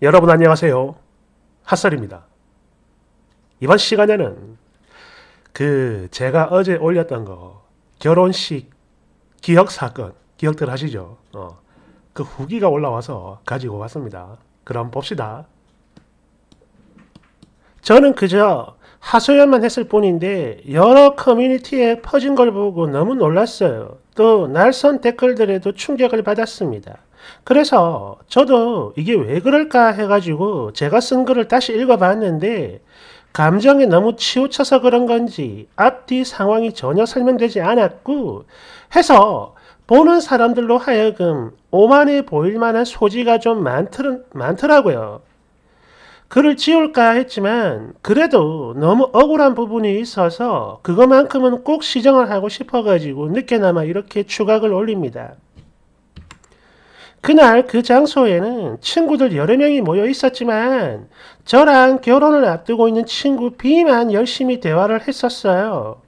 여러분 안녕하세요. 핫설입니다. 이번 시간에는 그 제가 어제 올렸던 거 결혼식 기억 사건 기억들 하시죠? 어, 그 후기가 올라와서 가지고 왔습니다. 그럼 봅시다. 저는 그저 하소연만 했을 뿐인데 여러 커뮤니티에 퍼진 걸 보고 너무 놀랐어요. 또 날선 댓글들에도 충격을 받았습니다. 그래서 저도 이게 왜 그럴까 해가지고 제가 쓴 글을 다시 읽어봤는데 감정에 너무 치우쳐서 그런 건지 앞뒤 상황이 전혀 설명되지 않았고 해서 보는 사람들로 하여금 오만해 보일 만한 소지가 좀 많더라, 많더라고요. 글을 지울까 했지만 그래도 너무 억울한 부분이 있어서 그것만큼은 꼭 시정을 하고 싶어가지고 늦게나마 이렇게 추각을 올립니다. 그날 그 장소에는 친구들 여러 명이 모여 있었지만 저랑 결혼을 앞두고 있는 친구 B만 열심히 대화를 했었어요.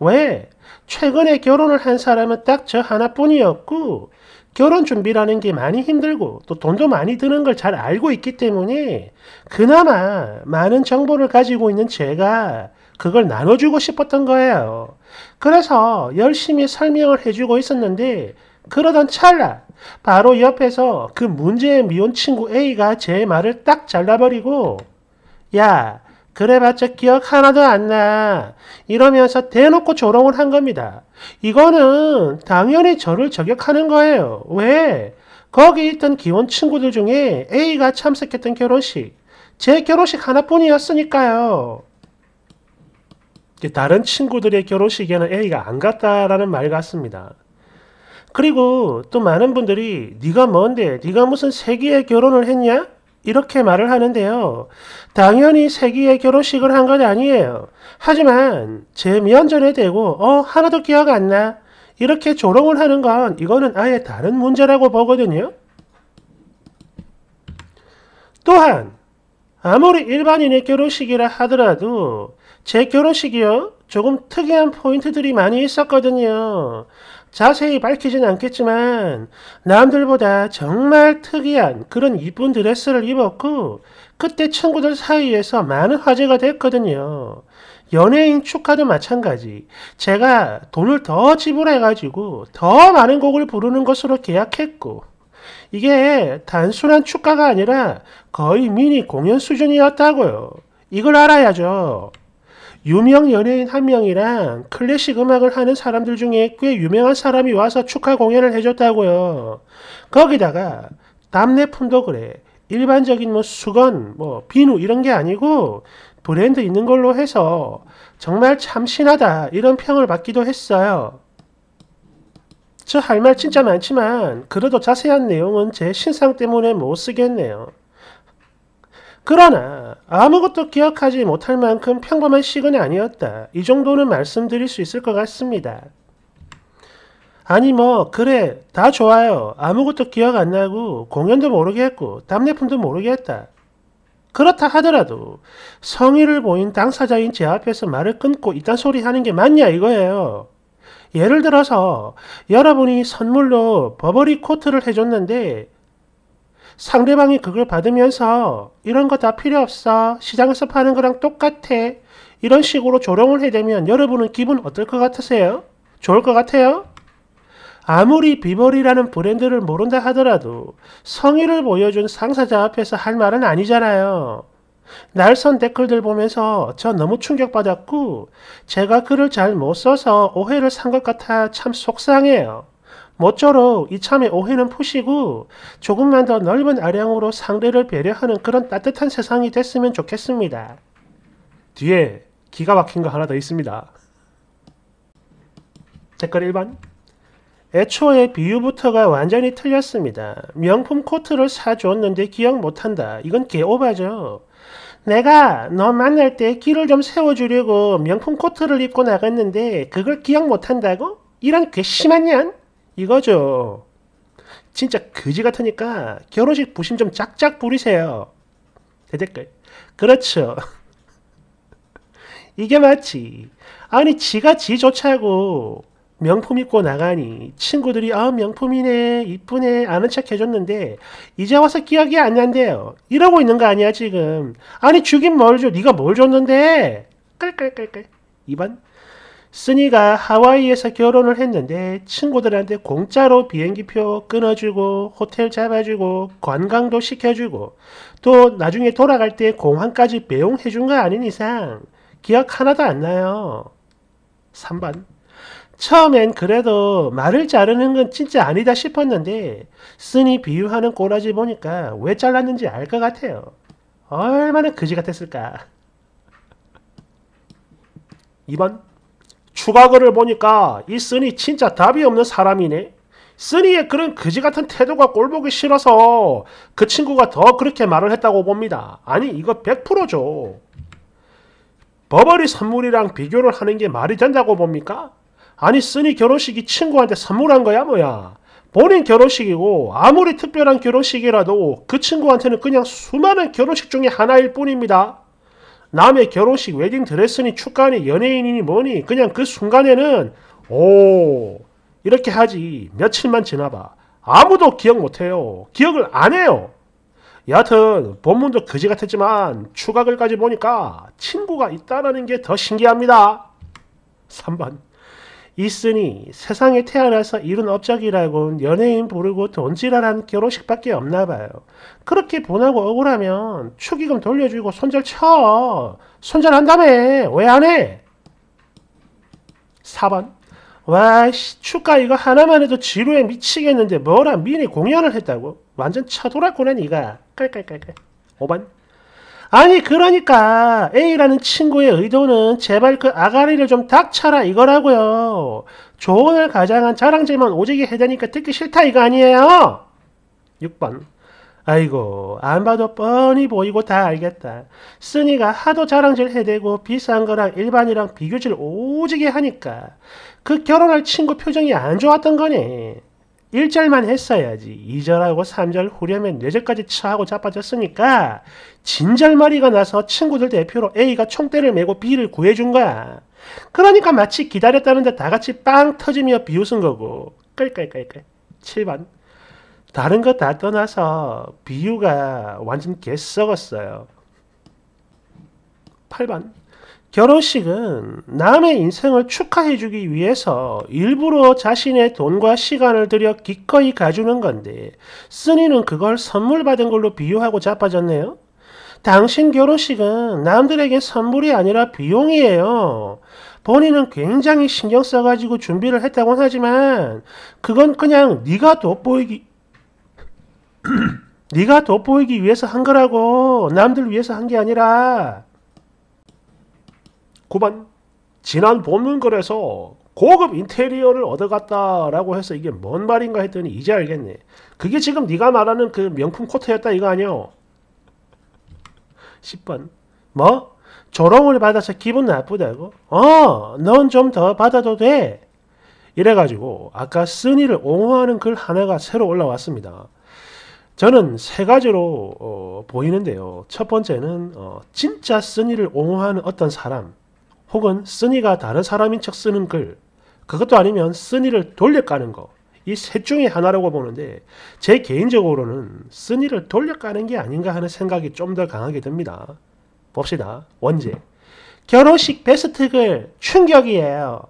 왜? 최근에 결혼을 한 사람은 딱 저 하나뿐이었고 결혼 준비라는 게 많이 힘들고 또 돈도 많이 드는 걸 잘 알고 있기 때문에 그나마 많은 정보를 가지고 있는 제가 그걸 나눠주고 싶었던 거예요. 그래서 열심히 설명을 해주고 있었는데 그러던 찰나 바로 옆에서 그 문제의 미혼 친구 A가 제 말을 딱 잘라버리고 야 그래봤자 기억 하나도 안 나. 이러면서 대놓고 조롱을 한 겁니다. 이거는 당연히 저를 저격하는 거예요. 왜? 거기 있던 기혼 친구들 중에 A가 참석했던 결혼식. 제 결혼식 하나뿐이었으니까요. 다른 친구들의 결혼식에는 A가 안 갔다라는 말 같습니다. 그리고 또 많은 분들이 네가 뭔데 네가 무슨 세기의 결혼을 했냐? 이렇게 말을 하는데요. 당연히 세기의 결혼식을 한 건 아니에요. 하지만 제 면전에 대고 어 하나도 기억 안 나. 이렇게 조롱을 하는 건 이거는 아예 다른 문제라고 보거든요. 또한 아무리 일반인의 결혼식이라 하더라도 제 결혼식이요. 조금 특이한 포인트들이 많이 있었거든요. 자세히 밝히진 않겠지만 남들보다 정말 특이한 그런 이쁜 드레스를 입었고 그때 친구들 사이에서 많은 화제가 됐거든요. 연예인 축하도 마찬가지. 제가 돈을 더 지불해가지고 더 많은 곡을 부르는 것으로 계약했고 이게 단순한 축가가 아니라 거의 미니 공연 수준이었다고요. 이걸 알아야죠. 유명 연예인 한 명이랑 클래식 음악을 하는 사람들 중에 꽤 유명한 사람이 와서 축하 공연을 해줬다고요. 거기다가 답례품도 그래. 일반적인 뭐 수건, 뭐 비누 이런 게 아니고 브랜드 있는 걸로 해서 정말 참신하다 이런 평을 받기도 했어요. 저 할 말 진짜 많지만 그래도 자세한 내용은 제 신상 때문에 못 쓰겠네요. 그러나 아무것도 기억하지 못할 만큼 평범한 식은 아니었다. 이 정도는 말씀드릴 수 있을 것 같습니다. 아니 뭐 그래 다 좋아요. 아무것도 기억 안 나고 공연도 모르겠고 답례품도 모르겠다. 그렇다 하더라도 성의를 보인 당사자인 제 앞에서 말을 끊고 이딴 소리 하는 게 맞냐 이거예요. 예를 들어서 여러분이 선물로 버버리 코트를 해줬는데 상대방이 그걸 받으면서 이런 거 다 필요 없어. 시장에서 파는 거랑 똑같아. 이런 식으로 조롱을 해대면 여러분은 기분 어떨 것 같으세요? 좋을 것 같아요? 아무리 비버리라는 브랜드를 모른다 하더라도 성의를 보여준 상사자 앞에서 할 말은 아니잖아요. 날선 댓글들 보면서 저 너무 충격받았고 제가 글을 잘 못 써서 오해를 산 것 같아 참 속상해요. 모쪼록 이참에 오해는 푸시고 조금만 더 넓은 아량으로 상대를 배려하는 그런 따뜻한 세상이 됐으면 좋겠습니다. 뒤에 기가 막힌 거 하나 더 있습니다. 댓글 1번 애초에 비유부터가 완전히 틀렸습니다. 명품 코트를 사줬는데 기억 못한다. 이건 개오바죠. 내가 너 만날 때 길을 좀 세워주려고 명품 코트를 입고 나갔는데 그걸 기억 못한다고? 이런 괘씸한 년? 이거죠. 진짜 그지 같으니까 결혼식 부심 좀 짝짝 부리세요. 대댓글. 그렇죠. 이게 맞지. 아니 지가 지 좋자고 명품 입고 나가니 친구들이 아 명품이네 이쁘네 아는 척 해줬는데 이제 와서 기억이 안 난대요. 이러고 있는 거 아니야 지금. 아니 주긴 뭘 줘. 네가 뭘 줬는데. 깔깔깔깔. 2번 쓰니가 하와이에서 결혼을 했는데 친구들한테 공짜로 비행기표 끊어주고 호텔 잡아주고 관광도 시켜주고 또 나중에 돌아갈 때 공항까지 배웅해준 거 아닌 이상 기억 하나도 안 나요. 3번 처음엔 그래도 말을 자르는 건 진짜 아니다 싶었는데 쓰니 비유하는 꼬라지 보니까 왜 잘랐는지 알 것 같아요. 얼마나 그지 같았을까. 2번 추가 글을 보니까 이 쓰니 진짜 답이 없는 사람이네. 쓰니의 그런 거지 같은 태도가 꼴보기 싫어서 그 친구가 더 그렇게 말을 했다고 봅니다. 아니 이거 100%죠. 버버리 선물이랑 비교를 하는 게 말이 된다고 봅니까? 아니 쓰니 결혼식이 친구한테 선물한 거야 뭐야. 본인 결혼식이고 아무리 특별한 결혼식이라도 그 친구한테는 그냥 수많은 결혼식 중에 하나일 뿐입니다. 남의 결혼식 웨딩 드레스니 축가니 연예인이니 뭐니 그냥 그 순간에는 오 이렇게 하지 며칠만 지나봐 아무도 기억 못해요 기억을 안 해요 여하튼 본문도 그지 같았지만 추가글까지 보니까 친구가 있다라는 게 더 신기합니다 3번 있으니 세상에 태어나서 이룬 업적이라곤 연예인 부르고 돈지랄한 결혼식밖에 없나 봐요. 그렇게 보내고 억울하면 축의금 돌려주고 손절 쳐. 손절한다며. 왜안 해? 4번. 와씨 축가 이거 하나만 해도 지루해 미치겠는데 뭐라 미니 공연을 했다고? 완전 쳐돌았구나 니가. 깔깔깔깔. 5번. 아니 그러니까 A라는 친구의 의도는 제발 그 아가리를 좀 닥쳐라 이거라고요. 조언을 가장한 자랑질만 오지게 해대니까 듣기 싫다 이거 아니에요? 6번 아이고 안 봐도 뻔히 보이고 다 알겠다. 쓰니가 하도 자랑질 해대고 비싼 거랑 일반이랑 비교질 오지게 하니까 그 결혼할 친구 표정이 안 좋았던 거니. 1절만 했어야지 2절하고 3절 후렴에 4절까지 처하고 자빠졌으니까 진절머리가 나서 친구들 대표로 A가 총대를 메고 B를 구해준 거야. 그러니까 마치 기다렸다는 데다 같이 빵 터지며 비웃은 거고 깔깔깔깔 7번 다른 거 다 떠나서 비유가 완전 개썩었어요. 8번 결혼식은 남의 인생을 축하해주기 위해서 일부러 자신의 돈과 시간을 들여 기꺼이 가주는 건데, 쓰니는 그걸 선물 받은 걸로 비유하고 자빠졌네요? 당신 결혼식은 남들에게 선물이 아니라 비용이에요. 본인은 굉장히 신경 써가지고 준비를 했다곤 하지만 그건 그냥 네가 돋보이기 네가 돋보이기 위해서 한 거라고 남들 위해서 한 게 아니라 9번 지난 본문글에서 고급 인테리어를 얻어갔다라고 해서 이게 뭔 말인가 했더니 이제 알겠네. 그게 지금 네가 말하는 그 명품 코트였다 이거 아니요? 10번 뭐? 조롱을 받아서 기분 나쁘다고? 어! 넌 좀 더 받아도 돼! 이래가지고 아까 쓰니를 옹호하는 글 하나가 새로 올라왔습니다. 저는 세 가지로 어, 보이는데요. 첫 번째는 어, 진짜 쓰니를 옹호하는 어떤 사람 혹은 쓰니가 다른 사람인 척 쓰는 글, 그것도 아니면 쓰니를 돌려까는 거, 이 셋 중에 하나라고 보는데 제 개인적으로는 쓰니를 돌려까는 게 아닌가 하는 생각이 좀 더 강하게 듭니다. 봅시다. 원제. 결혼식 베스트 글 충격이에요.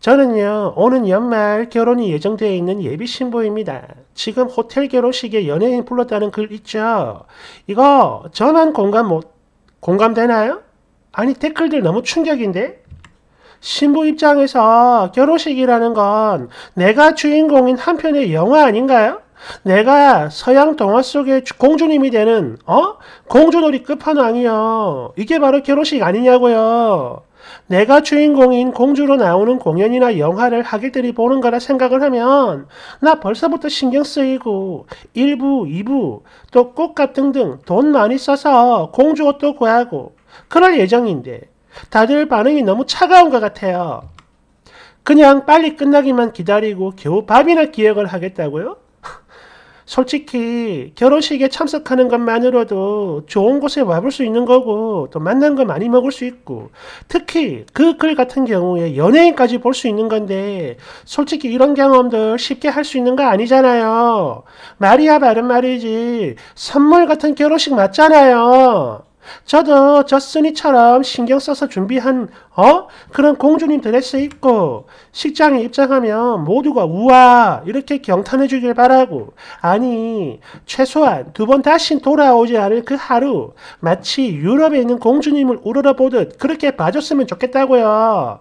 저는요, 오는 연말 결혼이 예정되어 있는 예비 신부입니다. 지금 호텔 결혼식에 연예인 불렀다는 글 있죠? 이거 저만 공감 못, 공감되나요? 아니 댓글들 너무 충격인데? 신부 입장에서 결혼식이라는 건 내가 주인공인 한편의 영화 아닌가요? 내가 서양 동화 속의 공주님이 되는 어? 공주놀이 끝판왕이요. 이게 바로 결혼식 아니냐고요. 내가 주인공인 공주로 나오는 공연이나 영화를 하객들이 보는 거라 생각을 하면 나 벌써부터 신경 쓰이고 1부, 2부, 또 꽃값 등등 돈 많이 써서 공주 옷도 구하고 그럴 예정인데 다들 반응이 너무 차가운 것 같아요. 그냥 빨리 끝나기만 기다리고 겨우 밥이나 기획을 하겠다고요? 솔직히 결혼식에 참석하는 것만으로도 좋은 곳에 와볼 수 있는 거고 또 만난 거 많이 먹을 수 있고 특히 그 글 같은 경우에 연예인까지 볼 수 있는 건데 솔직히 이런 경험들 쉽게 할 수 있는 거 아니잖아요. 말이야 바른 말이지 선물 같은 결혼식 맞잖아요. 저도 저 순이처럼 신경 써서 준비한 어 그런 공주님 드레스 입고 식장에 입장하면 모두가 우와 이렇게 경탄해 주길 바라고 아니 최소한 두 번 다시 돌아오지 않을 그 하루 마치 유럽에 있는 공주님을 우러러 보듯 그렇게 봐줬으면 좋겠다고요.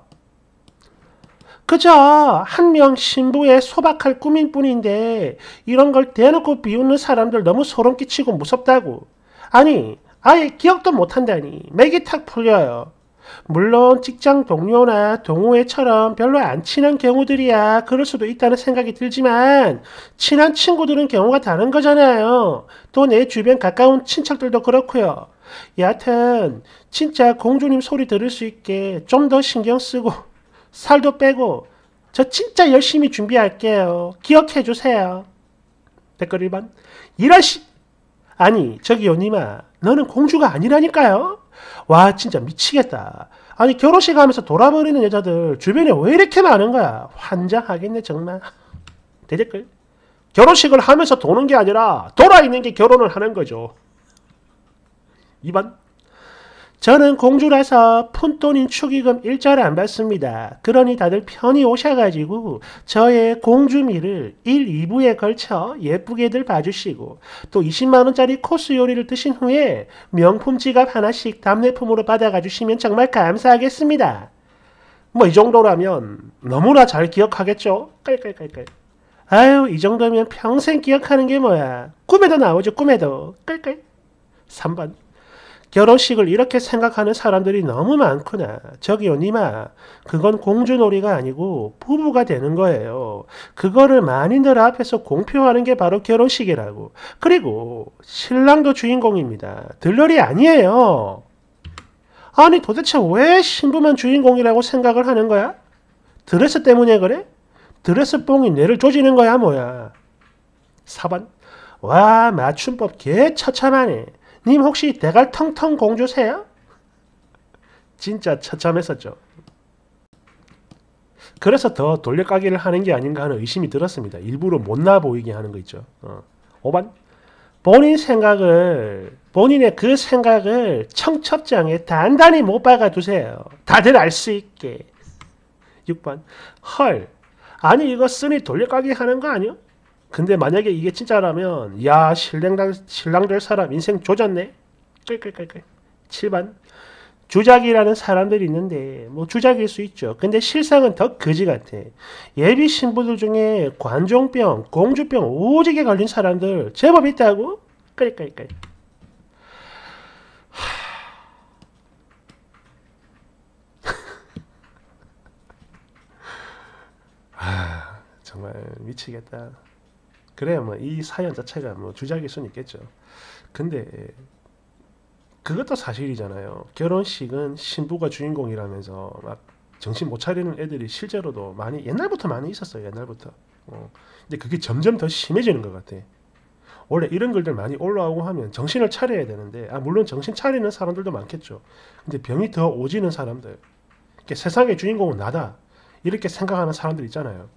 그저 한 명 신부의 소박할 꿈인 뿐인데 이런 걸 대놓고 비웃는 사람들 너무 소름 끼치고 무섭다고. 아니 아예 기억도 못한다니 맥이 탁 풀려요. 물론 직장 동료나 동호회처럼 별로 안 친한 경우들이야 그럴 수도 있다는 생각이 들지만 친한 친구들은 경우가 다른 거잖아요. 또 내 주변 가까운 친척들도 그렇고요. 여하튼 진짜 공주님 소리 들을 수 있게 좀 더 신경 쓰고 살도 빼고 저 진짜 열심히 준비할게요. 기억해 주세요. 댓글 1번 이런 씨 아니 저기 요님아 너는 공주가 아니라니까요. 와 진짜 미치겠다. 아니 결혼식 가면서 돌아버리는 여자들 주변에 왜 이렇게 많은 거야. 환장하겠네 정말. 대댓글. 결혼식을 하면서 도는 게 아니라 돌아 있는 게 결혼을 하는 거죠. 2번. 저는 공주라서 푼돈인 축의금 일자를 안 받습니다. 그러니 다들 편히 오셔가지고 저의 공주미를 1, 2부에 걸쳐 예쁘게들 봐주시고 또 20만원짜리 코스 요리를 드신 후에 명품 지갑 하나씩 답례품으로 받아가주시면 정말 감사하겠습니다. 뭐 이 정도라면 너무나 잘 기억하겠죠? 깔깔깔깔. 아유 이 정도면 평생 기억하는 게 뭐야. 꿈에도 나오죠 꿈에도. 깔깔. 3번. 결혼식을 이렇게 생각하는 사람들이 너무 많구나. 저기요, 니마. 그건 공주놀이가 아니고 부부가 되는 거예요. 그거를 만인들 앞에서 공표하는 게 바로 결혼식이라고. 그리고 신랑도 주인공입니다. 들러리 아니에요. 아니, 도대체 왜 신부만 주인공이라고 생각을 하는 거야? 드레스 때문에 그래? 드레스 뽕이 뇌를 조지는 거야, 뭐야? 4번. 와, 맞춤법 개 처참하네. 님 혹시 대갈텅텅 공주세요? 진짜 처참했었죠. 그래서 더 돌려가기를 하는 게 아닌가 하는 의심이 들었습니다. 일부러 못나 보이게 하는 거 있죠. 어. 5번 본인 생각을 본인의 그 생각을 청첩장에 단단히 못 박아두세요. 다들 알 수 있게. 6번 헐 아니 이거 쓰니 돌려가기 하는 거 아니요? 근데 만약에 이게 진짜라면 야 신랑 신랑 될 사람 인생 조졌네. 7반 주작이라는 사람들이 있는데 뭐 주작일 수 있죠. 근데 실상은 더 거지 같아. 예비 신부들 중에 관종병, 공주병 오지게 걸린 사람들 제법 있다고? 그러니까 정말 미치겠다. 그래야 뭐이 사연 자체가 뭐 주작일 수는 있겠죠. 근데 예, 그것도 사실이잖아요. 결혼식은 신부가 주인공이라면서 막 정신 못 차리는 애들이 실제로도 많이 옛날부터 많이 있었어요. 옛날부터. 어. 근데 그게 점점 더 심해지는 것 같아. 원래 이런 글들 많이 올라오고 하면 정신을 차려야 되는데 아 물론 정신 차리는 사람들도 많겠죠. 근데 병이 더 오지는 사람들. 이렇게 세상의 주인공은 나다. 이렇게 생각하는 사람들 있잖아요.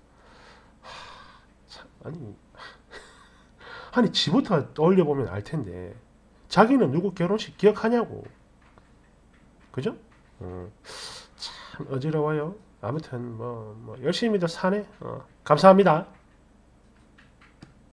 하, 참, 아니 아니 지부터 떠올려 보면 알 텐데 자기는 누구 결혼식 기억하냐고 그죠? 어, 참 어지러워요. 아무튼 뭐, 뭐 열심히들 사네. 어, 감사합니다.